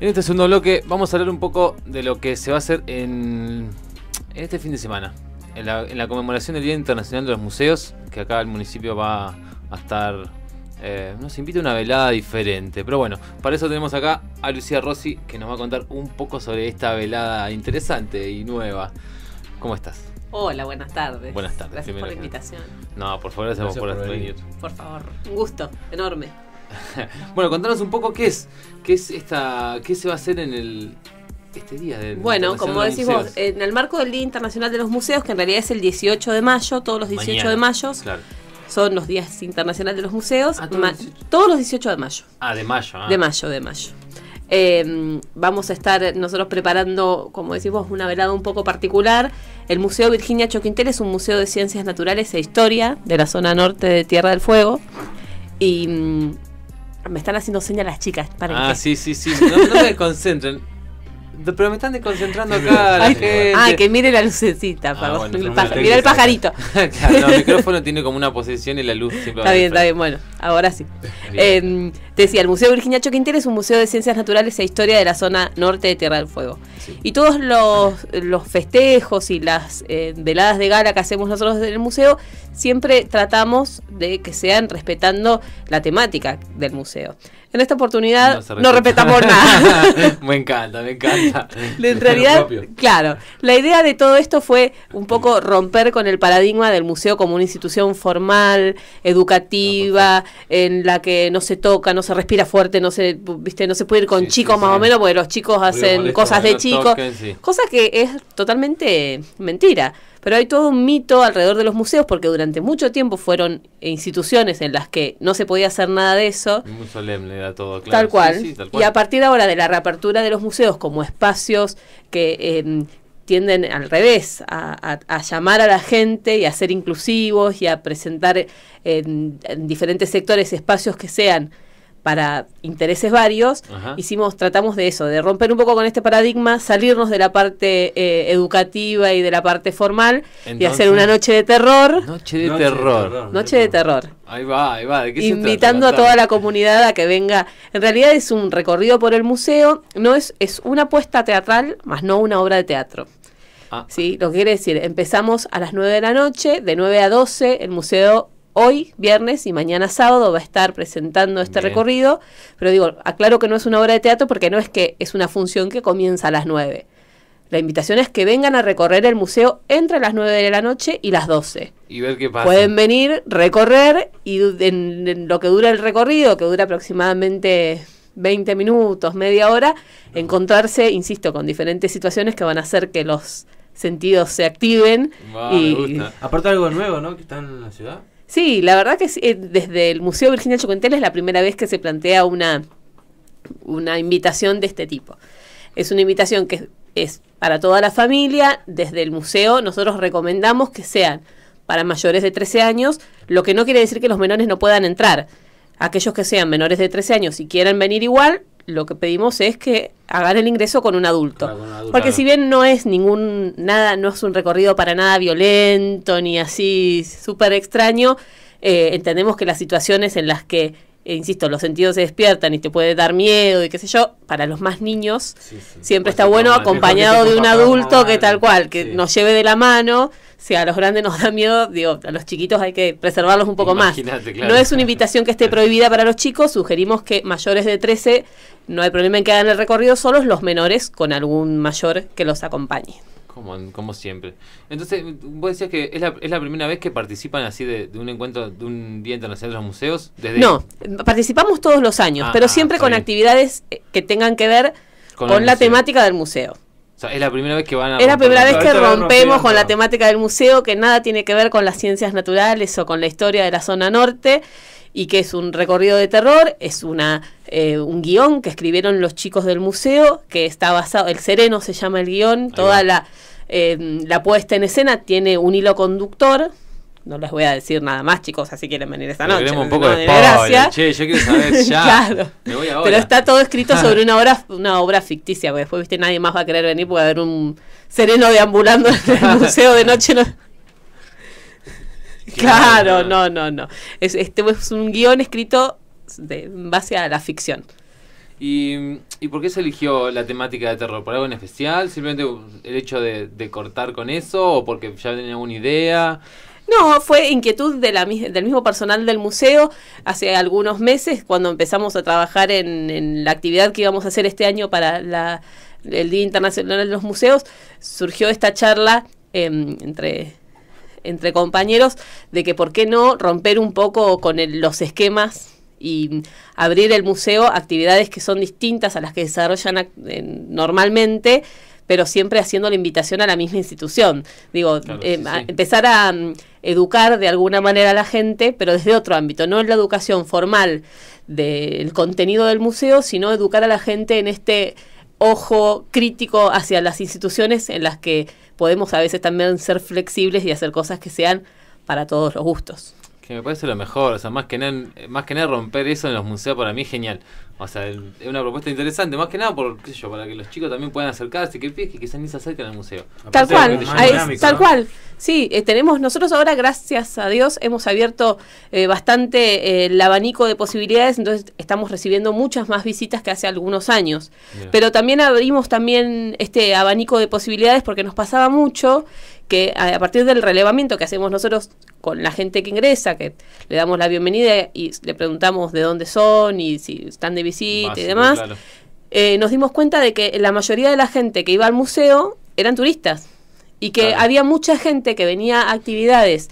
En este segundo bloque vamos a hablar un poco de lo que se va a hacer en, este fin de semana, en la, conmemoración del Día Internacional de los Museos, que acá el municipio va a estar, eh, nos invita a una velada diferente. Pero bueno, para eso tenemos acá a Lucía Rossi, que nos va a contar un poco sobre esta velada interesante y nueva. ¿Cómo estás? Hola, buenas tardes. Buenas tardes. Gracias por la invitación. No, por favor, gracias, por, la venir. Por favor, un gusto enorme. bueno, contanos un poco qué es, qué es esta, qué se va a hacer en el este día del Bueno, como decís vos, en el marco del Día Internacional de los Museos, que en realidad es el 18 de mayo, todos los 18 de mayo. Son los días internacionales de los museos, ah, ¿todos, los 18 ah, de mayo. Ah, de mayo. De mayo, de em, mayo. vamos a estar nosotros preparando, como decimos, una velada un poco particular. El Museo Virginia Choquintel es un museo de ciencias naturales e historia de la zona norte de Tierra del Fuego. Y mm, me están haciendo señas las chicas. Para ah, sí, sí, sí. No, no se concentren pero me están desconcentrando acá. Ay, ah, que mire la lucecita. Ah, mira el pajarito. claro, el micrófono tiene como una posición y la luz siempre Está bien, está bien. Bueno, ahora sí. Eh, te decía, el Museo Virginia Choquinter es un museo de ciencias naturales e historia de la zona norte de Tierra del Fuego. Y todos los, festejos y las eh, veladas de gala que hacemos nosotros en el museo, siempre tratamos de que sean respetando la temática del museo. En esta oportunidad no, repetamos respetamos nada. me encanta, me encanta. En realidad, claro, la idea de todo esto fue un poco romper con el paradigma del museo como una institución formal, educativa, en la que no se toca, no se respira fuerte, no se, viste, no se puede ir con chicos más o menos, porque los chicos hacen cosas de chicos, cosa cosas que es totalmente mentira. Pero hay todo un mito alrededor de los museos porque durante mucho tiempo fueron instituciones en las que no se podía hacer nada de eso. Muy solemne era todo, claro. Tal cual. Y a partir de ahora de la reapertura de los museos como espacios que em, tienden al revés, a, llamar a la gente y a ser inclusivos y a presentar en diferentes sectores espacios que sean para intereses varios, hicimos, tratamos de eso, de romper un poco con este paradigma, salirnos de la parte eh, educativa y de la parte formal y hacer una noche de terror. Noche de, terror. Noche de terror. Ahí va, ahí va. Invitando a toda la comunidad a que venga. En realidad es un recorrido por el museo, no es, es una apuesta teatral, más no una obra de teatro. Ah. Lo que quiere decir, empezamos a las 9 de la noche, de 9 a 12, el museo hoy, viernes y mañana sábado va a estar presentando este recorrido, pero digo, aclaro que no es una obra de teatro porque no es que es una función que comienza a las 9. La invitación es que vengan a recorrer el museo entre las 9 de la noche y las 12. Y ver qué pasa. Pueden venir, recorrer y en, lo que dura el recorrido, que dura aproximadamente 20 minutos, media hora, encontrarse, insisto, con diferentes situaciones que van a hacer que los sentidos se activen. y, algo nuevo, ¿no? Que están en la ciudad. Sí, la verdad que eh, desde el Museo Virginia Chocuentel es la primera vez que se plantea una, una invitación de este tipo. Es una invitación que es para toda la familia, desde el museo nosotros recomendamos que sean para mayores de 13 años, lo que no quiere decir que los menores no puedan entrar. Aquellos que sean menores de 13 años y quieran venir igual, lo que pedimos es que hagan el ingreso con un adulto. Ah, Porque si bien no es ningún, nada, no es un recorrido para nada violento ni así súper extraño, eh, entendemos que las situaciones en las que eh, insisto, los sentidos se despiertan y te puede dar miedo y qué sé yo, para los más niños siempre está bueno acompañado de un adulto que tal cual, que nos lleve de la mano. Si a los grandes nos da miedo, digo, a los chiquitos hay que preservarlos un poco más. No es una invitación que esté prohibida para los chicos, sugerimos que mayores de 13 no hay problema en que hagan el recorrido solos, los menores con algún mayor que los acompañe. Como, siempre. Entonces, vos decías que es la, primera vez que participan así de, un encuentro, de un Día Internacional de los Museos. Desde no, participamos todos los años, pero ah, siempre ah, con actividades eh, que tengan que ver con, la temática del museo. es la primera vez que van a. Es la primera vez que rompemos con la temática del museo, que nada tiene que ver con las ciencias naturales o con la historia de la zona norte y que es un recorrido de terror, es una eh, un guión que escribieron los chicos del museo, que está basado, el sereno se llama el guión, toda la, em, la puesta en escena tiene un hilo conductor, no les voy a decir nada más, chicos, así quieren venir esta noche. un poco de Pero está todo escrito sobre una obra, una obra ficticia, porque después, viste, nadie más va a querer venir puede haber un sereno deambulando en el museo de noche claro, no, no, no. Es, este es un guión escrito en base a la ficción. ¿Y, por qué se eligió la temática de terror? ¿Por algo en especial? ¿Simplemente el hecho de, cortar con eso? ¿O porque ya tenía alguna idea? No, fue inquietud de del mismo personal del museo hace algunos meses cuando empezamos a trabajar en, la actividad que íbamos a hacer este año para el Día Internacional de los Museos, surgió esta charla em, entre entre compañeros de que por qué no romper un poco con los esquemas y abrir el museo actividades que son distintas a las que desarrollan normalmente, pero siempre haciendo la invitación a la misma institución. Digo, eh, empezar a mm, educar de alguna manera a la gente, pero desde otro ámbito, no en la educación formal del contenido del museo, sino educar a la gente en este ojo crítico hacia las instituciones en las que podemos a veces también ser flexibles y hacer cosas que sean para todos los gustos me parece lo mejor, o sea, más que nada, más que nada romper eso en los museos para mí es genial. O sea, es una propuesta interesante, más que nada por, qué sé yo, para que los chicos también puedan acercarse, que que quizás ni se acerquen al museo. Tal cual, tal cual. Sí, eh, tenemos, nosotros ahora, gracias a Dios, hemos abierto eh, bastante eh, el abanico de posibilidades, entonces estamos recibiendo muchas más visitas que hace algunos años. Pero también abrimos también este abanico de posibilidades porque nos pasaba mucho que a partir del relevamiento que hacemos nosotros con la gente que ingresa, que le damos la bienvenida y le preguntamos de dónde son y si están de visita y demás, eh, nos dimos cuenta de que la mayoría de la gente que iba al museo eran turistas y que había mucha gente que venía a actividades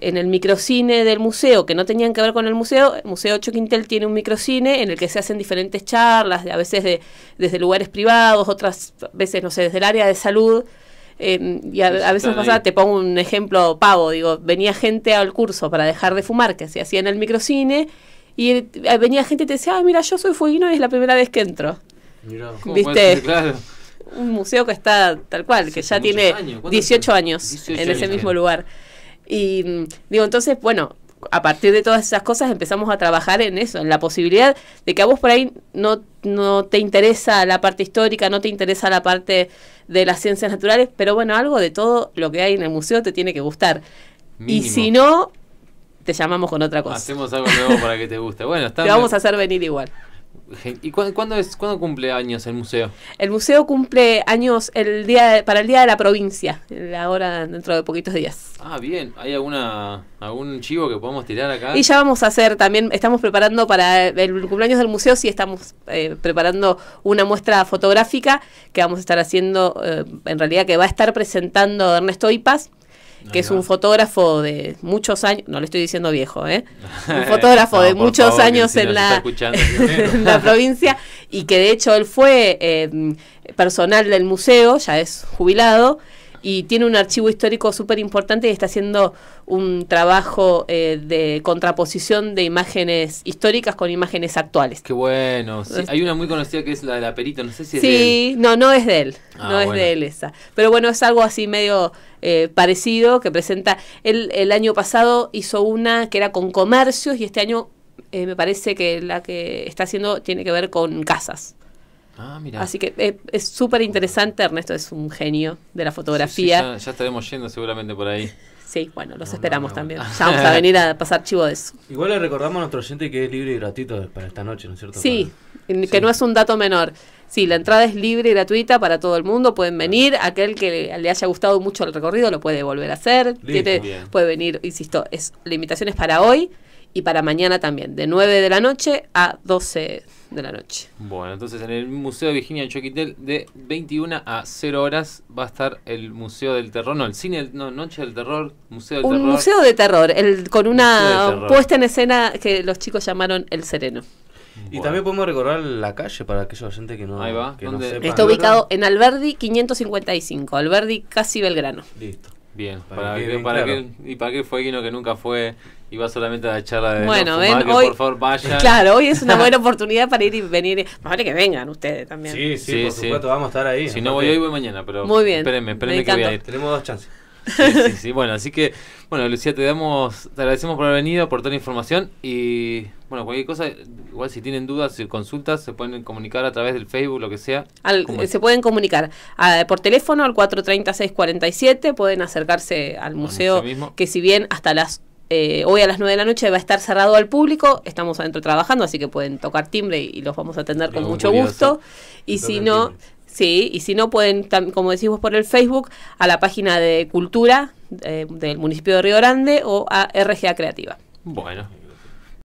en el microcine del museo que no tenían que ver con el museo. El Museo 8 Quintel tiene un microcine en el que se hacen diferentes charlas, a veces de, desde lugares privados, otras veces, no sé, desde el área de salud Em, y a, veces pasa, te pongo un ejemplo pavo, digo, venía gente al curso para dejar de fumar, que se hacía en el microcine, y eh, venía gente y te decía, ah, mira, yo soy fueguino y es la primera vez que entro. ¿Viste? Claro. Un museo que está tal cual, que ya tiene 18 años en ese mismo lugar. Y mm, digo, entonces, bueno, a partir de todas esas cosas empezamos a trabajar en eso, en la posibilidad de que a vos por ahí no no te interesa la parte histórica, no te interesa la parte de las ciencias naturales, pero bueno, algo de todo lo que hay en el museo te tiene que gustar. Y si no, te llamamos con otra cosa. Hacemos algo nuevo para que te guste. Bueno, te vamos a hacer venir igual. ¿Y cuándo, es, cuándo cumple años el museo? El museo cumple años el día para el Día de la Provincia, ahora dentro de poquitos días. Ah, bien. ¿Hay alguna algún chivo que podamos tirar acá? Y ya vamos a hacer también, estamos preparando para el cumpleaños del museo, sí estamos eh, preparando una muestra fotográfica que vamos a estar haciendo, eh, en realidad que va a estar presentando Ernesto Ipas, que es un fotógrafo de muchos años, no le estoy diciendo viejo, ¿eh? un fotógrafo de muchos años en, la, la provincia y que de hecho él fue eh, personal del museo, ya es jubilado, y tiene un archivo histórico súper importante y está haciendo un trabajo eh, de contraposición de imágenes históricas con imágenes actuales. Qué bueno. hay una muy conocida que es la de la perita, no sé si es de él. no, no es de él. Ah, no es de él esa. Pero bueno, es algo así medio eh, parecido que presenta. Él el año pasado hizo una que era con comercios y este año eh, me parece que la que está haciendo tiene que ver con casas. Ah, Así que eh, es súper interesante. Ernesto es un genio de la fotografía. Sí, ya, estaremos yendo seguramente por ahí. Sí, bueno, los esperamos también. Ya vamos a venir a pasar chivo de eso. Igual le recordamos a nuestro oyente que es libre y gratuito para esta noche, ¿no es cierto? Sí, que no es un dato menor. Sí, la entrada es libre y gratuita para todo el mundo. Pueden venir. Aquel que le haya gustado mucho el recorrido lo puede volver a hacer. puede venir, insisto, es, la invitación es para hoy y para mañana también, de 9 de la noche a 12 de la noche. Bueno, entonces en el Museo de Virginia Choquitel de 21 a 0 horas va a estar el Museo del Terror, no, el cine, no, Noche del Terror, Museo del Terror. Un museo de terror, el, con una puesta en escena que los chicos llamaron El Sereno. Y también podemos recordar la calle para aquellos gente que no, Ahí va. Que Está ubicado en Alberdi 555, Alberdi casi Belgrano. Listo. Bien, para, que, para que, y para qué fue Guino que nunca fue iba solamente a la charla de bueno, ven, hoy, por favor vayan. Claro, hoy es una buena oportunidad para ir y venir. Más vale que vengan ustedes también. Sí, sí, sí por supuesto, vamos a estar ahí. Si no voy hoy, voy mañana, pero Muy bien, espérenme, espérenme que voy a ir. Tenemos dos chances. Sí, sí, bueno, así que, bueno, Lucía, te damos, te agradecemos por haber venido, por toda la información y, bueno, cualquier cosa, igual si tienen dudas, si consultas, se pueden comunicar a través del Facebook, lo que sea. se pueden comunicar ah, por teléfono al 430 pueden acercarse al museo que si bien hasta las eh, hoy a las 9 de la noche va a estar cerrado al público. Estamos adentro trabajando, así que pueden tocar timbre y, los vamos a atender con mucho gusto. Y si no, sí, y si no, pueden, como decimos por el Facebook, a la página de Cultura eh, del municipio de Río Grande o a RGA Creativa. Bueno,